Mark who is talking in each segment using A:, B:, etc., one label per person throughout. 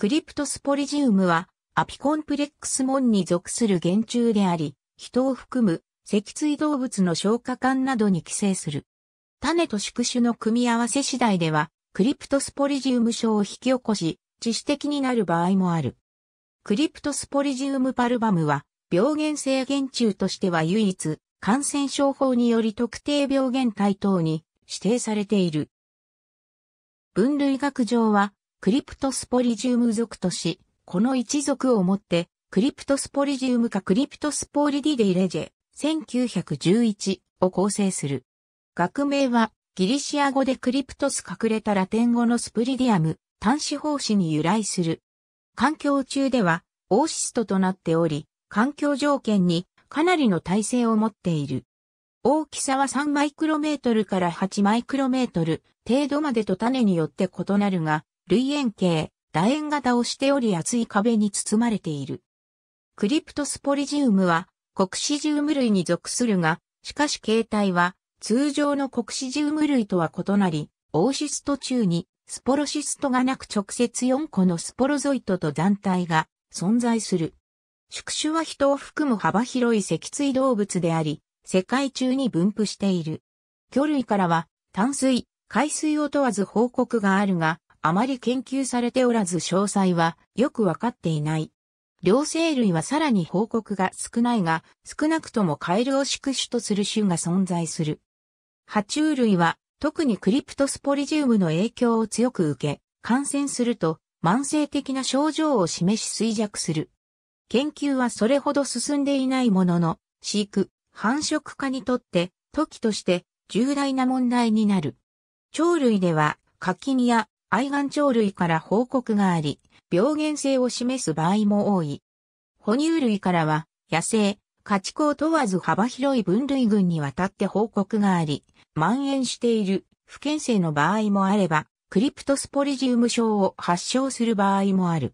A: クリプトスポリジウムは、アピコンプレックス門に属する原虫であり、人を含む脊椎動物の消化管などに寄生する。種と宿主の組み合わせ次第では、クリプトスポリジウム症を引き起こし、致死的になる場合もある。クリプトスポリジウムパルバムは、病原性原虫としては唯一、感染症法により特定病原体等に指定されている。分類学上は、クリプトスポリジウム属とし、この一族をもって、クリプトスポリジウムかクリプトスポリディデイレジェ、1911を構成する。学名は、ギリシア語でクリプトス隠れたラテン語のスプリディアム、端子方子に由来する。環境中では、オーシストとなっており、環境条件にかなりの耐性を持っている。大きさは3マイクロメートルから8マイクロメートル程度までと種によって異なるが、類円形、楕円型をしており厚い壁に包まれている。クリプトスポリジウムは、コクシジウム類に属するが、しかし形態は、通常のコクシジウム類とは異なり、オーシスト中に、スポロシストがなく直接4個のスポロゾイトと団体が存在する。宿主は人を含む幅広い脊椎動物であり、世界中に分布している。魚類からは、淡水、海水を問わず報告があるが、あまり研究されておらず詳細はよくわかっていない。両生類はさらに報告が少ないが、少なくともカエルを宿主とする種が存在する。爬虫類は、特にクリプトスポリジウムの影響を強く受け、感染すると慢性的な症状を示し衰弱する。研究はそれほど進んでいないものの、飼育、繁殖化にとって、時として重大な問題になる。鳥類では、カキニや愛眼鳥類から報告があり、病原性を示す場合も多い。哺乳類からは、野生、家畜を問わず幅広い分類群にわたって報告があり、蔓延している不健性の場合もあれば、クリプトスポリジウム症を発症する場合もある。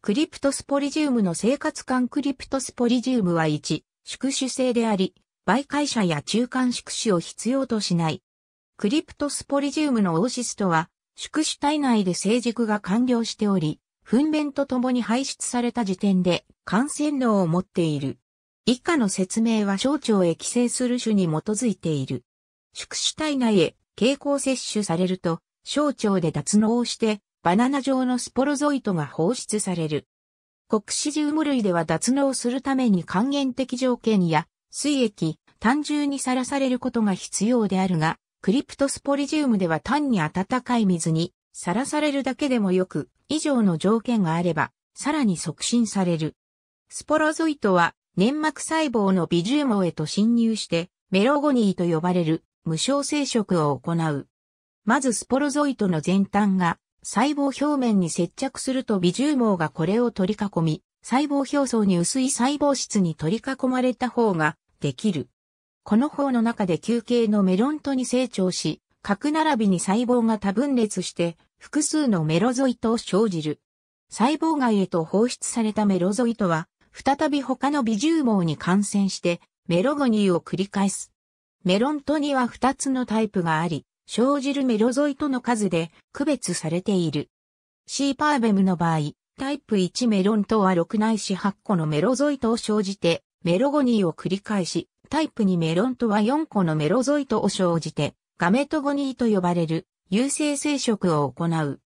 A: クリプトスポリジウムの生活間クリプトスポリジウムは1、宿主性であり、媒介者や中間宿主を必要としない。クリプトスポリジウムのオーシストは、宿主体内で成熟が完了しており、糞便とともに排出された時点で感染能を持っている。以下の説明は小腸へ寄生する種に基づいている。宿主体内へ経口摂取されると、小腸で脱脳をして、バナナ状のスポロゾイトが放出される。国史ジウム類では脱脳するために還元的条件や、水液、単純にさらされることが必要であるが、クリプトスポリジウムでは単に暖かい水にさらされるだけでもよく、以上の条件があれば、さらに促進される。スポロゾイトは粘膜細胞のビジウモへと侵入して、メロゴニーと呼ばれる無償生殖を行う。まずスポロゾイトの前端が細胞表面に接着すると微重網がこれを取り囲み、細胞表層に薄い細胞質に取り囲まれた方ができる。この方の中で球形のメロントに成長し、核並びに細胞が多分裂して、複数のメロゾイトを生じる。細胞外へと放出されたメロゾイトは、再び他の微重網に感染して、メロゴニーを繰り返す。メロントには2つのタイプがあり、生じるメロゾイトの数で区別されている。シーパーベムの場合、タイプ1メロントは6ないし8個のメロゾイトを生じて、メロゴニーを繰り返し、タイプにメロンとは4個のメロゾイトを生じて、ガメトゴニーと呼ばれる、有性生殖を行う。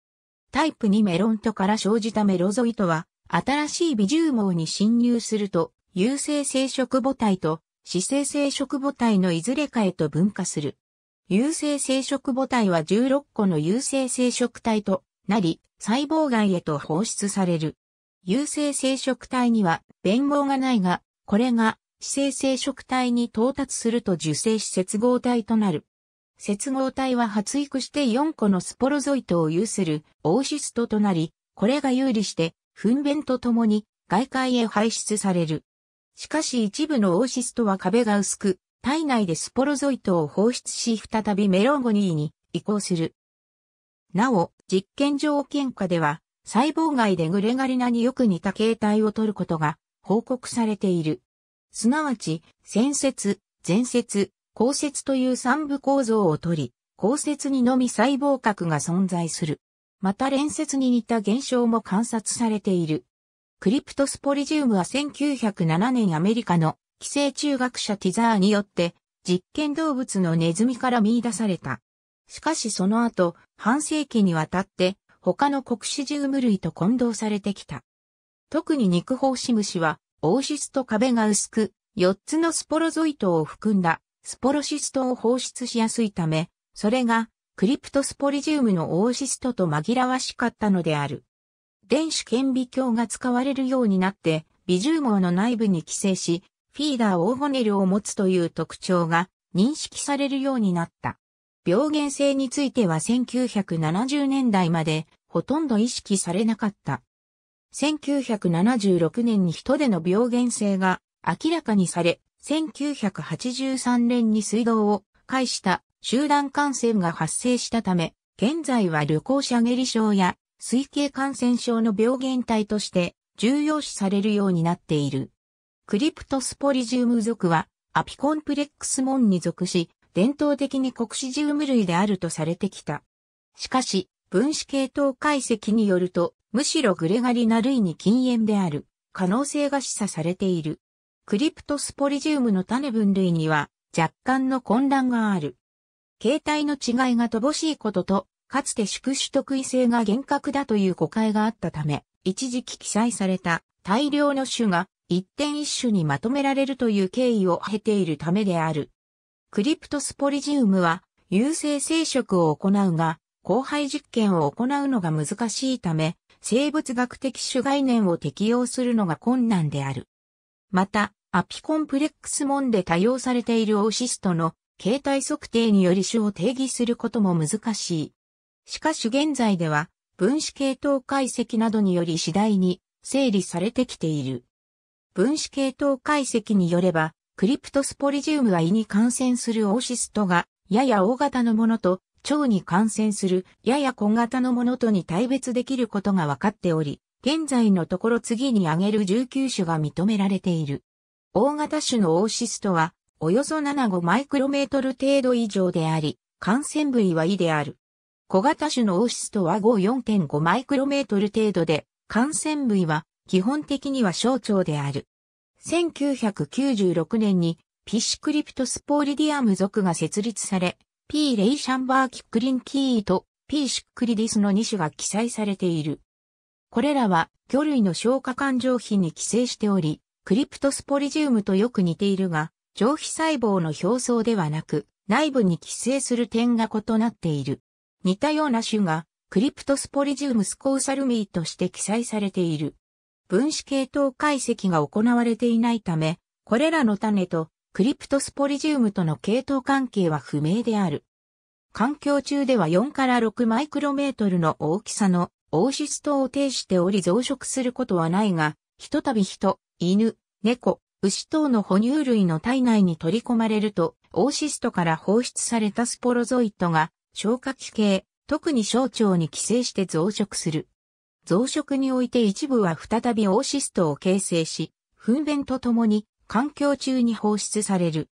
A: タイプ2メロントから生じたメロゾイトは、新しい微重網に侵入すると、有性生殖母体と、死性生殖母体のいずれかへと分化する。有性生殖母体は16個の有性生殖体となり、細胞外へと放出される。有性生殖体には、弁毛がないが、これが寄生生殖体に到達すると受精し接合体となる。接合体は発育して4個のスポロゾイトを有するオーシストとなり、これが有利して糞便とともに外界へ排出される。しかし一部のオーシストは壁が薄く、体内でスポロゾイトを放出し再びメロンゴニーに移行する。なお、実験条件下では、細胞外でグレガリナによく似た形態を取ることが報告されている。すなわち、先説、前説、後説という三部構造をとり、後説にのみ細胞核が存在する。また連説に似た現象も観察されている。クリプトスポリジウムは1907年アメリカの寄生虫学者ティザーによって実験動物のネズミから見出された。しかしその後、半世紀にわたって他のコクシジウム類と混同されてきた。特に肉胞子虫はオーシスト壁が薄く、4つのスポロゾイトを含んだスポロシストを放出しやすいため、それがクリプトスポリジウムのオーシストと紛らわしかったのである。電子顕微鏡が使われるようになって、微重網の内部に寄生し、フィーダーオーゴネルを持つという特徴が認識されるようになった。病原性については1970年代までほとんど意識されなかった。1976年に人での病原性が明らかにされ、1983年に水道を介した集団感染が発生したため、現在は旅行者下痢症や水系感染症の病原体として重要視されるようになっている。クリプトスポリジウム属はアピコンプレックスモンに属し、伝統的に国クシジウム類であるとされてきた。しかし、分子系統解析によると、むしろグレガリナ類に禁煙である可能性が示唆されている。クリプトスポリジウムの種分類には若干の混乱がある。形態の違いが乏しいことと、かつて宿主特異性が厳格だという誤解があったため、一時期記載された大量の種が一点一種にまとめられるという経緯を経ているためである。クリプトスポリジウムは有性生殖を行うが、交配実験を行うのが難しいため、生物学的主概念を適用するのが困難である。また、アピコンプレックス門で多用されているオーシストの形態測定により種を定義することも難しい。しかし現在では分子系統解析などにより次第に整理されてきている。分子系統解析によれば、クリプトスポリジウムは胃に感染するオーシストがやや大型のものと腸に感染するやや小型のものとに対別できることが分かっており、現在のところ次に挙げる19種が認められている。大型種のオーシストは、およそ75マイクロメートル程度以上であり、感染部位は異である。小型種のオーシストは54.5マイクロメートル程度で、感染部位は基本的には小腸である。1996年にピシクリプトスポーリディアム属が設立され、P. レイシャンバーキックリンキーと P. シックリディスの2種が記載されている。これらは魚類の消化管上皮に寄生しており、クリプトスポリジウムとよく似ているが、上皮細胞の表層ではなく、内部に寄生する点が異なっている。似たような種が、クリプトスポリジウムスコーサルミーとして記載されている。分子系統解析が行われていないため、これらの種とクリプトスポリジウムとの系統関係は不明である。環境中では4から6マイクロメートルの大きさのオーシストを呈しており増殖することはないが、ひとたび人、犬、猫、牛等の哺乳類の体内に取り込まれると、オーシストから放出されたスポロゾイトが消化器系、特に小腸に寄生して増殖する。増殖において一部は再びオーシストを形成し、糞便とともに環境中に放出される。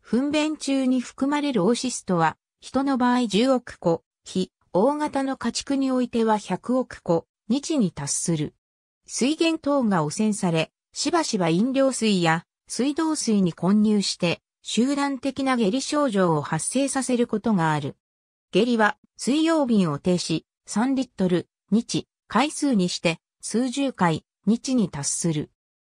A: 糞便中に含まれるオーシストは、人の場合10億個、非大型の家畜においては100億個、日に達する。水源等が汚染され、しばしば飲料水や水道水に混入して、集団的な下痢症状を発生させることがある。下痢は水曜瓶を停止、3リットル、日、回数にして、数十回、日に達する。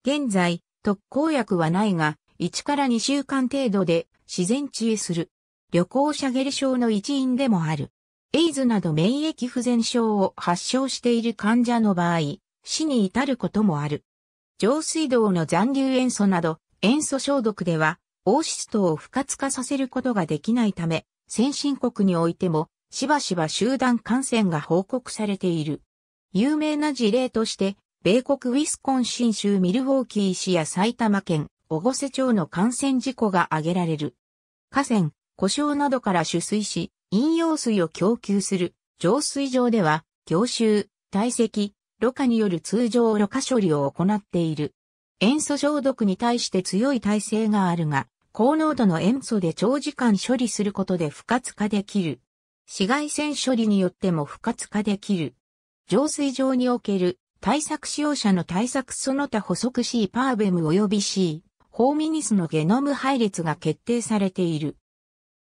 A: 現在、特効薬はないが、1から2週間程度で自然治癒する。旅行者下痢症の一因でもある。エイズなど免疫不全症を発症している患者の場合、死に至ることもある。上水道の残留塩素など、塩素消毒では、オーシストを不活化させることができないため、先進国においても、しばしば集団感染が報告されている。有名な事例として、米国ウィスコンシン州ミルウォーキー市や埼玉県、小越瀬町の感染事故が挙げられる。河川、故障などから取水し、飲用水を供給する浄水場では、凝集、堆積、ろ過による通常ろ過処理を行っている。塩素消毒に対して強い耐性があるが、高濃度の塩素で長時間処理することで不活化できる。紫外線処理によっても不活化できる。浄水場における対策使用者の対策その他補足 C パーベム及び C ホーミニスのゲノム配列が決定されている。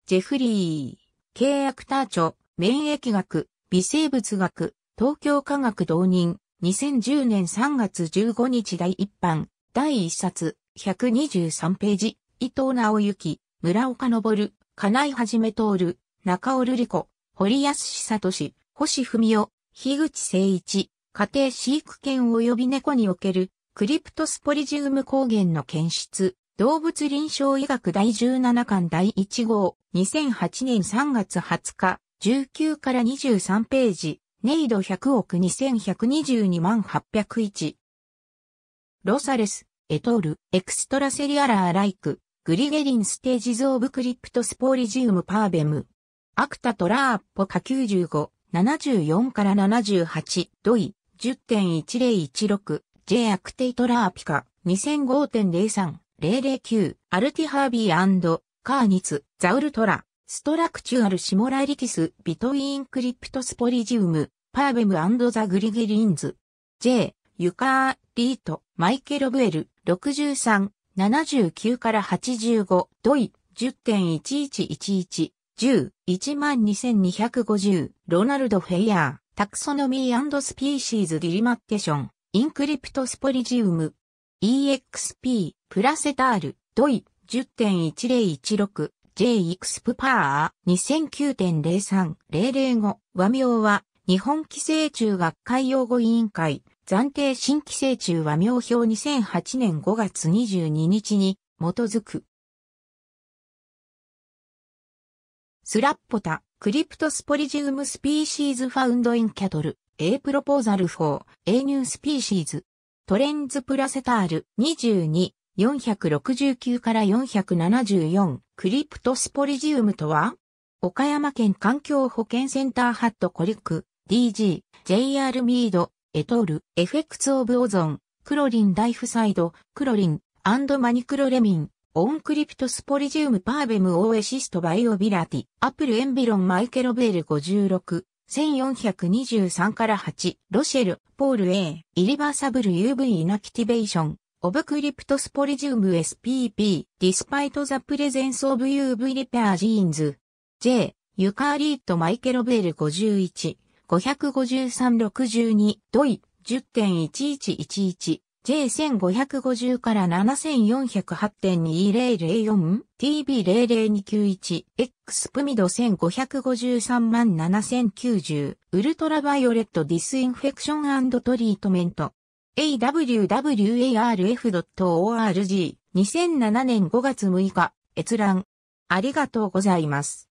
A: ジェフリー、契約ター著、免疫学、微生物学、東京科学導任、2010年3月15日第一版、第1冊、123ページ、伊藤直行、村岡昇、金井はじめ通る、中尾瑠璃子、堀安久俊、星文夫、樋口誠一、家庭飼育犬及び猫におけるクリプトスポリジウム抗原の検出、動物臨床医学第17巻第1号、2008年3月20日、19から23ページ、ネイド100億2122万801。ロサレス、エトール、エクストラセリアラーライク、グリゲリンステージゾーブクリプトスポリジウムパーベム。アクタトラーポカ95、74から78、ドイ、10.1016、J アクテイトラーピカ、2005.03、009、アルティハービーカーニツ、ザウルトラ、ストラクチュアルシモラリティス、ビトインクリプトスポリジウム、パーベムザグリゲリンズ、J、ユカー、リート、マイケロブエル、63、79から85、ドイ、10.1111、10、12250、ロナルド・フェイヤー。タクソノミースピーシーズディリマッテション、インクリプトスポリジウム、EXP、プラセタール、ドイ、10.1016、J x p スプー、2009.03005、和名は、日本寄生虫学会用語委員会、暫定新寄生虫和名表2008年5月22日に、基づく。スラッポタ。クリプトスポリジウムスピーシーズファウンドインキャトル、A プロポーザル for A ニュースピーシーズ。トレンズプラセタール22、469から474、クリプトスポリジウムとは岡山県環境保健センターハットコリック、DG、JR ミード、エトール、エフェクツオブオゾン、クロリンダイフサイド、クロリン、マニクロレミン、オンクリプトスポリジウムパーベムオーエシストバイオビラティ、アップルエンビロンマイケロベール56、1423から8、ロシェル、ポール A、イリバーサブル UV イナキティベーション、オブクリプトスポリジウム SPP、ディスパイトザプレゼンスオブ UV リペアジーンズ、J、ユカーリートマイケロベール51、553-62、ドイ、10.1111 J1550 から7408.2004、TB00291、X プミド1553万7090、ウルトラバイオレットディスインフェクショントリートメント。awwarf.org2007 年5月6日、閲覧。ありがとうございます。